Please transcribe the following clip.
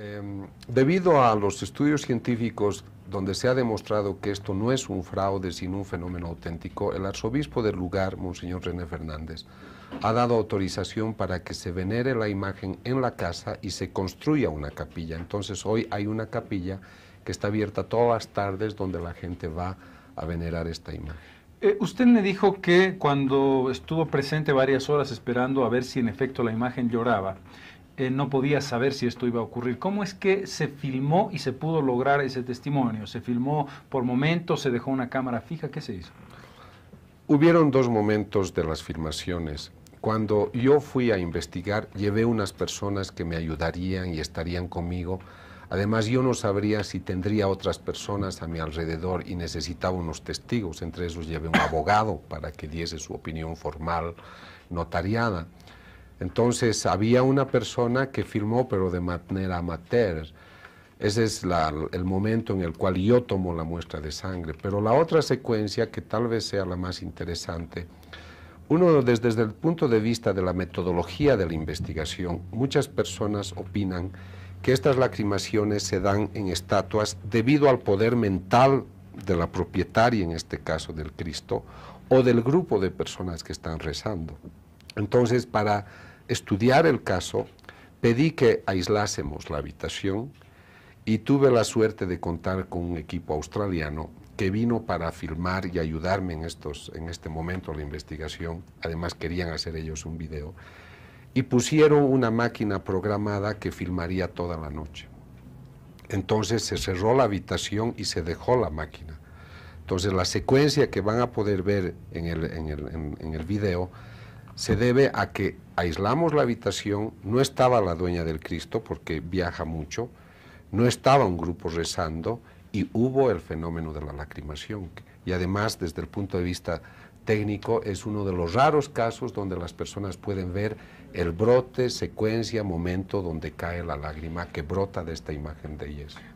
Em, debido a los estudios científicos donde se ha demostrado que esto no es un fraude, sino un fenómeno auténtico, el arzobispo del lugar, Monseñor René Fernández, ha dado autorización para que se venere la imagen en la casa y se construya una capilla. Entonces hoy hay una capilla que está abierta todas las tardes donde la gente va a venerar esta imagen. Eh, usted me dijo que cuando estuvo presente varias horas esperando a ver si en efecto la imagen lloraba, eh, no podía saber si esto iba a ocurrir. ¿Cómo es que se filmó y se pudo lograr ese testimonio? ¿Se filmó por momentos? ¿Se dejó una cámara fija? ¿Qué se hizo? Hubieron dos momentos de las filmaciones. Cuando yo fui a investigar, llevé unas personas que me ayudarían y estarían conmigo. Además, yo no sabría si tendría otras personas a mi alrededor y necesitaba unos testigos. Entre esos llevé un abogado para que diese su opinión formal notariada. Entonces había una persona que firmó, pero de manera amateur. Ese es el momento en el cual yo tomo la muestra de sangre. Pero la otra secuencia, que tal vez sea la más interesante, uno desde el punto de vista de la metodología de la investigación, muchas personas opinan que estas lacrimaciones se dan en estatuas debido al poder mental de la propietaria, en este caso del Cristo, o del grupo de personas que están rezando. Entonces, para estudiar el caso, pedí que aislásemos la habitación y tuve la suerte de contar con un equipo australiano que vino para filmar y ayudarme en, estos, en este momento la investigación. Además querían hacer ellos un video. Y pusieron una máquina programada que filmaría toda la noche. Entonces se cerró la habitación y se dejó la máquina. Entonces la secuencia que van a poder ver en el, en el, en el video se debe a que aislamos la habitación, no estaba la dueña del Cristo porque viaja mucho, no estaba un grupo rezando y hubo el fenómeno de la lacrimación. Y además, desde el punto de vista técnico, es uno de los raros casos donde las personas pueden ver el brote, secuencia, momento donde cae la lágrima que brota de esta imagen de Jesús.